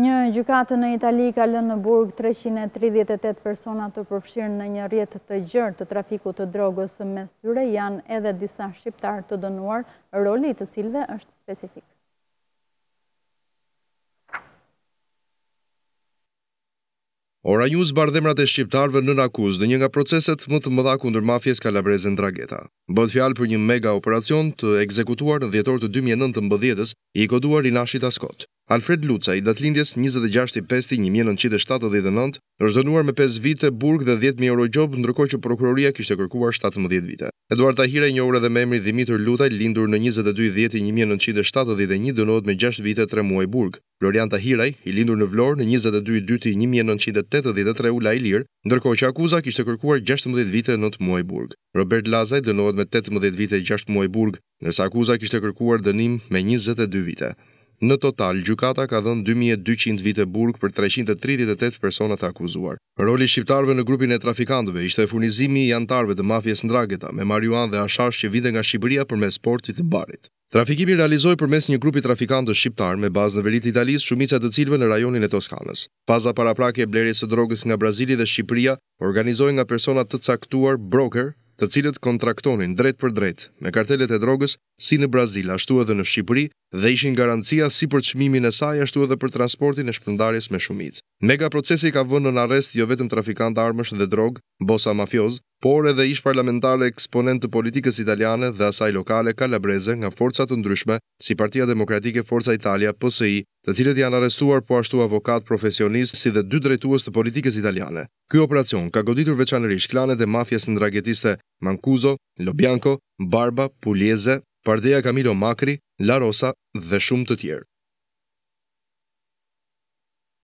Një gjukatë në Itali ka lënë në burg 338 persona të përfshirë në një rjetë të gjërë të trafiku të drogës mes tyre janë edhe disa shqiptarë të dënuar, roli të cilve është spesifik. Ora News bardhemrat e shqiptarëve në Nakuz dhe një nga proceset më të mëdha kundër mafjes kalabrezen Drageta. Bët fjalë për një mega operacion të ekzekutuar në djetor të 2019 i koduar i nashit Askot. Alfred Luca, i lindjes 26.5.1979, është dënuar me 5 vite burg dhe 10.000 euro gjobë, ndërko që prokuroria kishtë kërkuar 17 vite. Eduard Tahira, një ure dhe me emri Dimitur Luta, lindur në 22.10.1971, dënohet me 6 vite 3 muaj burg. Florian Tahiraj, i lindur në Vlorë në 22.2.1983 u lajlirë, ndërko që akuza kishtë kërkuar 16 vite 9 muaj burg. Robert Lazaj dënohet me 18 vite 6 muaj burg, nërsa akuza kishtë kërkuar dënim me 22 vite. Në total, gjukata ka dhënë 2200 vite burg për 338 personat akuzuar. Roli shqiptarve në grupin e trafikantëve ishte e furnizimi i antarve të mafjes në drageta, me Marjuan dhe Ashash që vide nga Shqipëria për mes portit të barit. Trafikimi realizoj për mes një grupi trafikantës shqiptar me bazë në verit italis shumica të cilve në rajonin e Toskanës. Faza paraprake e blerjes së drogës nga Brazili dhe Shqipëria organizoj nga personat të caktuar broker të cilët kontraktonin drejt për drejt me kartelet e drogës si në Brazil ashtu edhe në Shqipëri dhe ishin garancia si për çmimin e saj ashtu edhe për transportin e shpërndarjes me shumicë. Mega procesi ka vënë në arrest jo vetëm trafikant armësh dhe drog, bosa mafioz, por edhe ish parlamentare eksponent të politikës italiane dhe asaj lokale kalabreze nga forca të ndryshme si Partia Demokratike Forca Italia PSI, të cilët janë arrestuar po ashtu avokat profesionist si dhe dy drejtues të politikës italiane. Ky operacion ka goditur veçanërisht klanet e mafias ndragetiste Mancuso, Lobianco, Barba, Puljeze, Pardeja Camilo Macri, La Rosa dhe shumë të tjerë.